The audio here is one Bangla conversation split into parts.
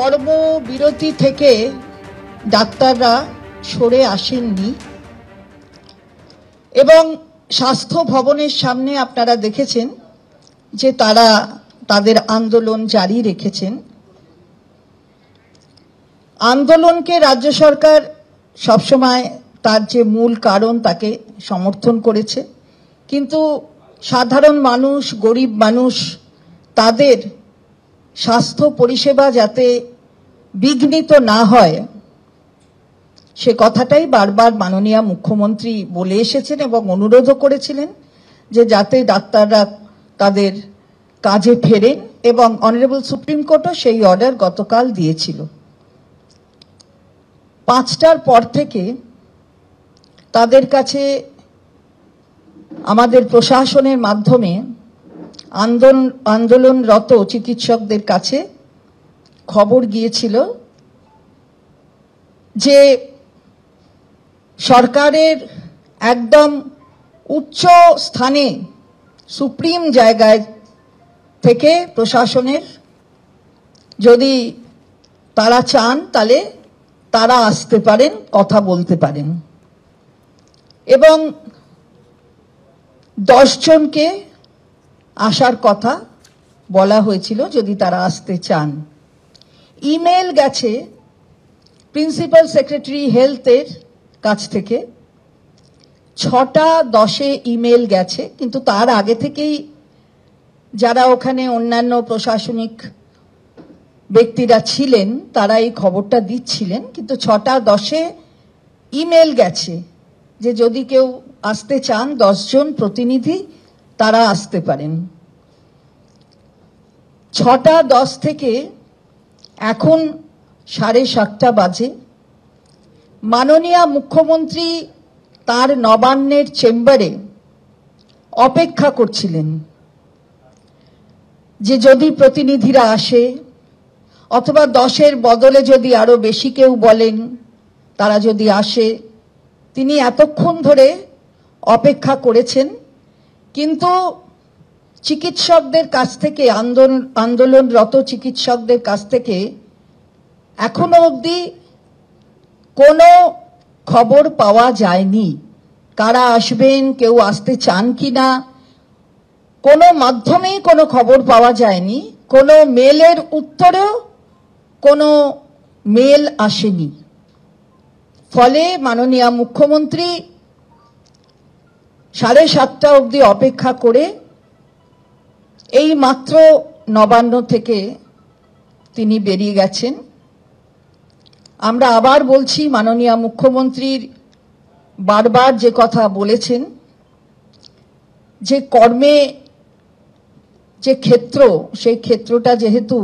কর্মবিরতি থেকে ডাক্তাররা সরে আসেননি এবং স্বাস্থ্য ভবনের সামনে আপনারা দেখেছেন যে তারা তাদের আন্দোলন জারি রেখেছেন আন্দোলনকে রাজ্য সরকার সবসময় তার যে মূল কারণ তাকে সমর্থন করেছে কিন্তু সাধারণ মানুষ গরিব মানুষ তাদের স্বাস্থ্য পরিষেবা যাতে বিঘ্নিত না হয় সে কথাটাই বারবার মাননীয় মুখ্যমন্ত্রী বলে এসেছেন এবং অনুরোধও করেছিলেন যে যাতে ডাক্তাররা তাদের কাজে ফেরেন এবং অনারেবল সুপ্রিম কোর্টও সেই অর্ডার গতকাল দিয়েছিল পাঁচটার পর থেকে তাদের কাছে আমাদের প্রশাসনের মাধ্যমে আন্দোলন আন্দোলনরত চিকিৎসকদের কাছে খবর গিয়েছিল যে সরকারের একদম উচ্চ স্থানে সুপ্রিম জায়গায় থেকে প্রশাসনের যদি তারা চান তাহলে তারা আসতে পারেন কথা বলতে পারেন এবং দশজনকে আসার কথা বলা হয়েছিল যদি তারা আসতে চান ইমেল গেছে প্রিন্সিপাল সেক্রেটারি হেলথের কাছ থেকে ছটা দশে ইমেল গেছে কিন্তু তার আগে থেকেই যারা ওখানে অন্যান্য প্রশাসনিক ব্যক্তিরা ছিলেন তারা এই খবরটা দিচ্ছিলেন কিন্তু ছটা দশে ইমেল গেছে যে যদি কেউ আসতে চান দশজন প্রতিনিধি তারা আসতে পারেন ছটা দশ থেকে এখন সাড়ে সাতটা বাজে মাননীয় মুখ্যমন্ত্রী তার নবান্নের চেম্বারে অপেক্ষা করছিলেন যে যদি প্রতিনিধিরা আসে অথবা দশের বদলে যদি আরও বেশি কেউ বলেন তারা যদি আসে তিনি এতক্ষণ ধরে অপেক্ষা করেছেন কিন্তু চিকিৎসকদের কাছ থেকে আন্দোলন আন্দোলনরত চিকিৎসকদের কাছ থেকে এখনো অবধি কোনো খবর পাওয়া যায়নি কারা আসবেন কেউ আসতে চান কি না কোনো মাধ্যমেই কোনো খবর পাওয়া যায়নি কোনো মেলের উত্তরেও কোনো মেল আসেনি ফলে মাননীয় মুখ্যমন্ত্রী সাড়ে সাতটা অবধি অপেক্ষা করে এই মাত্র নবান্ন থেকে তিনি বেরিয়ে গেছেন আমরা আবার বলছি মাননীয় মুখ্যমন্ত্রীর বারবার যে কথা বলেছেন যে কর্মে যে ক্ষেত্র সেই ক্ষেত্রটা যেহেতু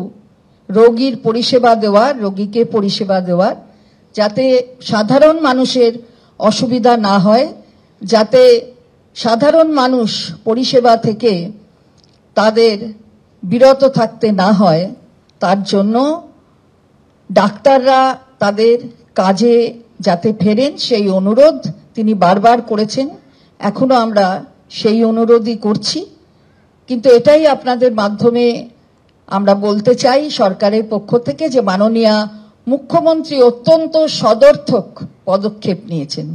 রোগীর পরিষেবা দেওয়ার রোগীকে পরিষেবা দেওয়ার যাতে সাধারণ মানুষের অসুবিধা না হয় যাতে সাধারণ মানুষ পরিষেবা থেকে তাদের বিরত থাকতে না হয় তার জন্য ডাক্তাররা তাদের কাজে যাতে ফেরেন সেই অনুরোধ তিনি বারবার করেছেন এখনও আমরা সেই অনুরোধই করছি কিন্তু এটাই আপনাদের মাধ্যমে আমরা বলতে চাই সরকারের পক্ষ থেকে যে মাননীয়া মুখ্যমন্ত্রী অত্যন্ত সদর্থক পদক্ষেপ নিয়েছেন